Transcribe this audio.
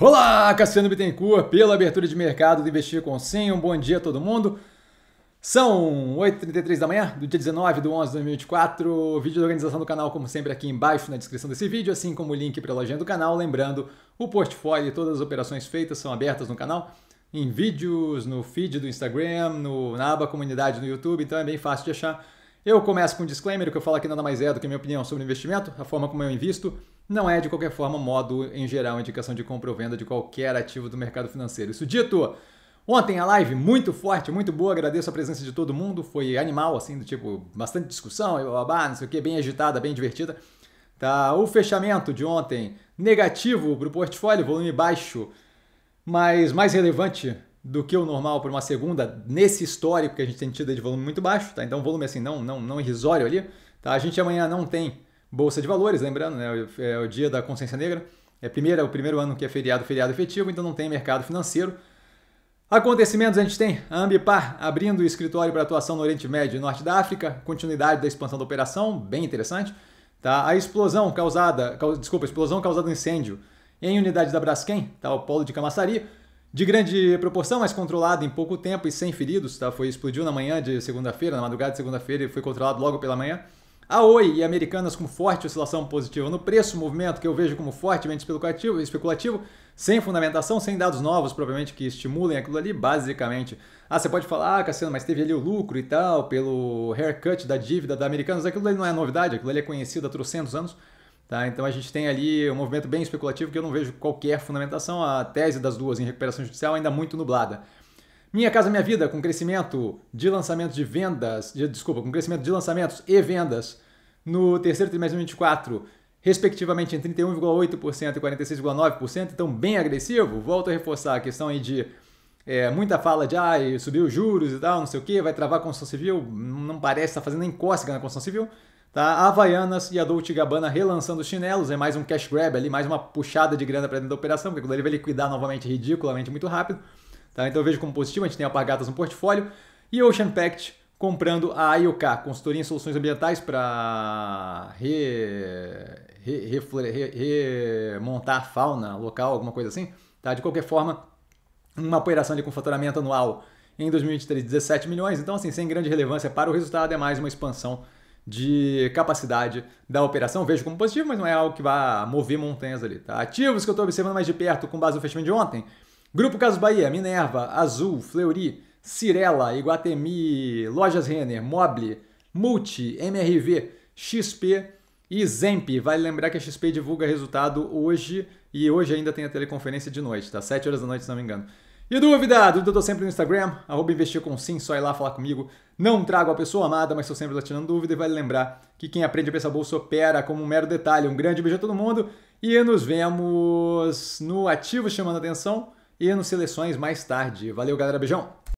Olá, Cassiano Bittencourt, pela abertura de mercado do Investir com Sim. Um bom dia a todo mundo. São 8h33 da manhã, do dia 19 de 11 de 2024. Vídeo de organização do canal, como sempre, aqui embaixo na descrição desse vídeo, assim como o link para a lojinha do canal. Lembrando, o portfólio e todas as operações feitas são abertas no canal, em vídeos, no feed do Instagram, no, na aba comunidade no YouTube, então é bem fácil de achar. Eu começo com um disclaimer, o que eu falo aqui nada mais é do que a minha opinião sobre investimento, a forma como eu invisto, não é de qualquer forma modo em geral indicação de compra ou venda de qualquer ativo do mercado financeiro. Isso dito, ontem a live muito forte, muito boa, agradeço a presença de todo mundo, foi animal assim, do tipo, bastante discussão, babá, não sei o que, bem agitada, bem divertida. Tá, o fechamento de ontem negativo para o portfólio, volume baixo, mas mais relevante do que o normal para uma segunda, nesse histórico que a gente tem tido de volume muito baixo, tá? Então, volume assim, não, não, não irrisório ali, tá? A gente amanhã não tem bolsa de valores, lembrando, né? É, é o dia da consciência negra. É primeira, o primeiro ano que é feriado, feriado efetivo, então não tem mercado financeiro. Acontecimentos a gente tem a Ambipar abrindo o escritório para atuação no Oriente Médio e Norte da África, continuidade da expansão da operação, bem interessante. Tá? A explosão causada, desculpa, explosão causada no incêndio em unidade da Braskem, tá? o polo de Camaçari, de grande proporção, mas controlado em pouco tempo e sem feridos, tá? Foi explodiu na manhã de segunda-feira, na madrugada de segunda-feira e foi controlado logo pela manhã. A Oi e Americanas com forte oscilação positiva no preço, movimento que eu vejo como fortemente especulativo, especulativo, sem fundamentação, sem dados novos, provavelmente que estimulem aquilo ali, basicamente. Ah, você pode falar, ah, Cassiano, mas teve ali o lucro e tal, pelo haircut da dívida da Americanas, aquilo ali não é novidade, aquilo ali é conhecido há trocentos anos. Tá? Então a gente tem ali um movimento bem especulativo que eu não vejo qualquer fundamentação. A tese das duas em recuperação judicial ainda muito nublada. Minha Casa Minha Vida, com crescimento de lançamentos de vendas, de, desculpa, com crescimento de lançamentos e vendas no terceiro trimestre de 2024, respectivamente em 31,8% e 46,9%, então bem agressivo. Volto a reforçar a questão aí de é, muita fala de ah, subiu os juros e tal, não sei o que, vai travar a construção civil, não parece estar fazendo nem cócega na construção civil. Tá? Havaianas e a Dolce Gabbana relançando os chinelos, é mais um cash grab ali, mais uma puxada de grana para dentro da operação, porque quando ele vai liquidar novamente ridiculamente muito rápido. Tá? Então eu vejo como positivo, a gente tem Alpargatas no portfólio. E Ocean Pact comprando a IOK, consultoria em soluções ambientais para re... Re... Re... remontar a fauna local, alguma coisa assim. Tá? De qualquer forma, uma operação ali com faturamento anual em 2023 17 milhões, então assim, sem grande relevância para o resultado, é mais uma expansão de capacidade da operação, vejo como positivo, mas não é algo que vá mover montanhas ali. Tá? Ativos que eu estou observando mais de perto com base no fechamento de ontem, Grupo caso Bahia, Minerva, Azul, Fleury, Cirela, Iguatemi, Lojas Renner, Mobile, Multi, MRV, XP e Zemp. Vale lembrar que a XP divulga resultado hoje e hoje ainda tem a teleconferência de noite, tá? 7 horas da noite, se não me engano. E dúvida? Dúvida eu tô sempre no Instagram, arroba investir com sim, só ir lá falar comigo. Não trago a pessoa amada, mas estou sempre lá tirando dúvida e vale lembrar que quem aprende a pensar bolsa opera como um mero detalhe. Um grande beijo a todo mundo e nos vemos no Ativo Chamando Atenção e nos Seleções mais tarde. Valeu, galera. Beijão!